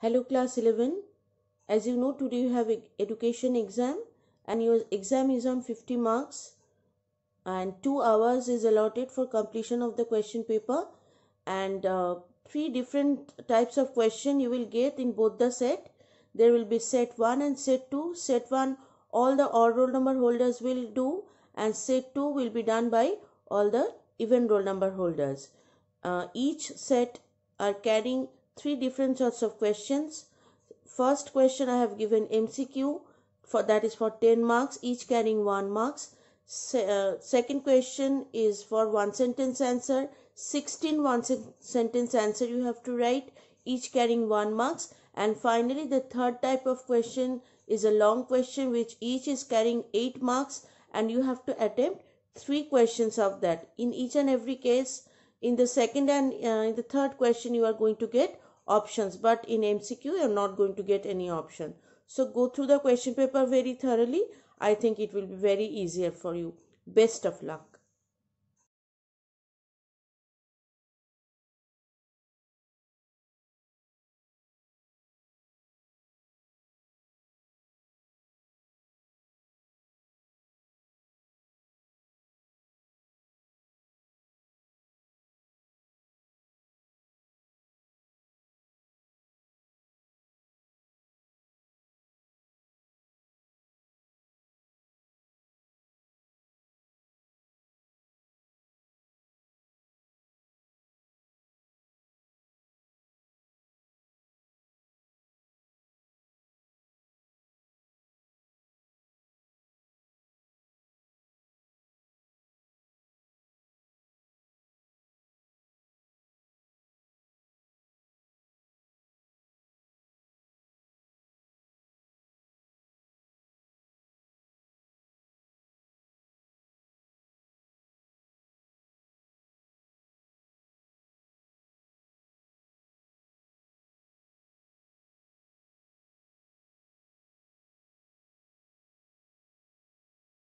Hello class 11. As you know today you have education exam and your exam is on 50 marks and 2 hours is allotted for completion of the question paper and uh, 3 different types of question you will get in both the set. There will be set 1 and set 2. Set 1 all the odd roll number holders will do and set 2 will be done by all the even roll number holders. Uh, each set are carrying three different sorts of questions. First question I have given MCQ for that is for 10 marks each carrying 1 marks. Se uh, second question is for one sentence answer 16 one sentence answer you have to write each carrying 1 marks and finally the third type of question is a long question which each is carrying 8 marks and you have to attempt 3 questions of that in each and every case in the second and uh, in the third question you are going to get options but in MCQ you're not going to get any option so go through the question paper very thoroughly I think it will be very easier for you best of luck